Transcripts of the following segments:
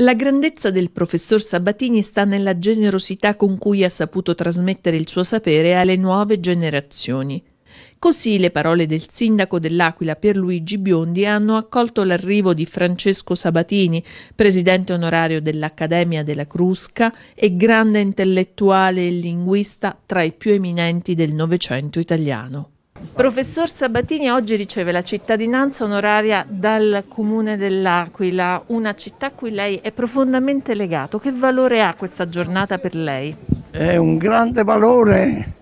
La grandezza del professor Sabatini sta nella generosità con cui ha saputo trasmettere il suo sapere alle nuove generazioni. Così le parole del sindaco dell'Aquila Pierluigi Biondi hanno accolto l'arrivo di Francesco Sabatini, presidente onorario dell'Accademia della Crusca e grande intellettuale e linguista tra i più eminenti del Novecento italiano. Professor Sabatini oggi riceve la cittadinanza onoraria dal Comune dell'Aquila, una città a cui lei è profondamente legato. Che valore ha questa giornata per lei? È un grande valore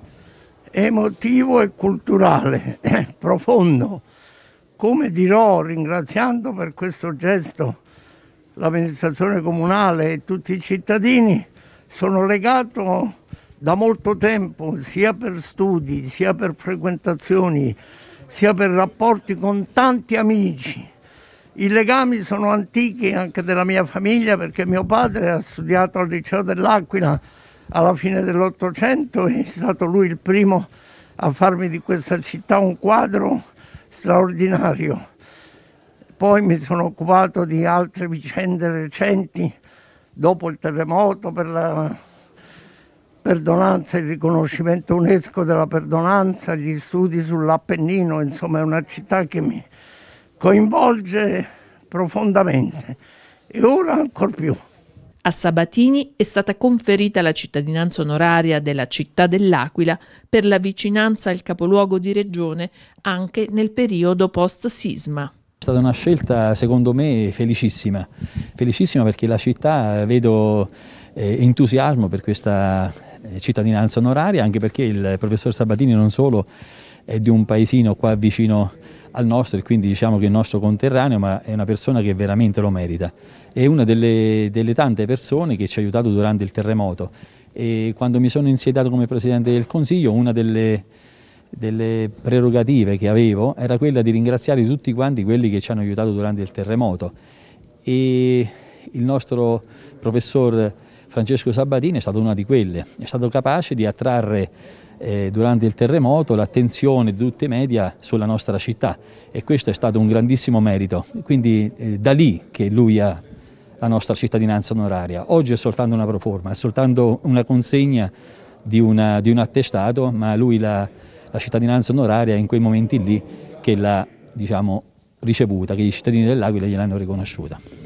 emotivo e culturale, profondo. Come dirò, ringraziando per questo gesto l'amministrazione comunale e tutti i cittadini, sono legato da molto tempo, sia per studi, sia per frequentazioni, sia per rapporti con tanti amici. I legami sono antichi anche della mia famiglia perché mio padre ha studiato al liceo dell'Aquila alla fine dell'Ottocento e è stato lui il primo a farmi di questa città un quadro straordinario. Poi mi sono occupato di altre vicende recenti dopo il terremoto per la perdonanza, il riconoscimento UNESCO della perdonanza, gli studi sull'Appennino, insomma è una città che mi coinvolge profondamente e ora ancor più. A Sabatini è stata conferita la cittadinanza onoraria della città dell'Aquila per la vicinanza al capoluogo di regione anche nel periodo post-sisma. È stata una scelta secondo me felicissima, felicissima perché la città vedo eh, entusiasmo per questa eh, cittadinanza onoraria, anche perché il professor Sabatini non solo è di un paesino qua vicino al nostro e quindi diciamo che è il nostro conterraneo, ma è una persona che veramente lo merita. È una delle, delle tante persone che ci ha aiutato durante il terremoto e quando mi sono insediato come Presidente del Consiglio una delle, delle prerogative che avevo era quella di ringraziare tutti quanti quelli che ci hanno aiutato durante il terremoto e il nostro professor Francesco Sabatini è stato una di quelle, è stato capace di attrarre eh, durante il terremoto l'attenzione di tutti i media sulla nostra città e questo è stato un grandissimo merito, quindi eh, da lì che lui ha la nostra cittadinanza onoraria. Oggi è soltanto una proforma, è soltanto una consegna di, una, di un attestato, ma lui la, la cittadinanza onoraria è in quei momenti lì che l'ha diciamo, ricevuta, che i cittadini dell'Aquila gliel'hanno riconosciuta.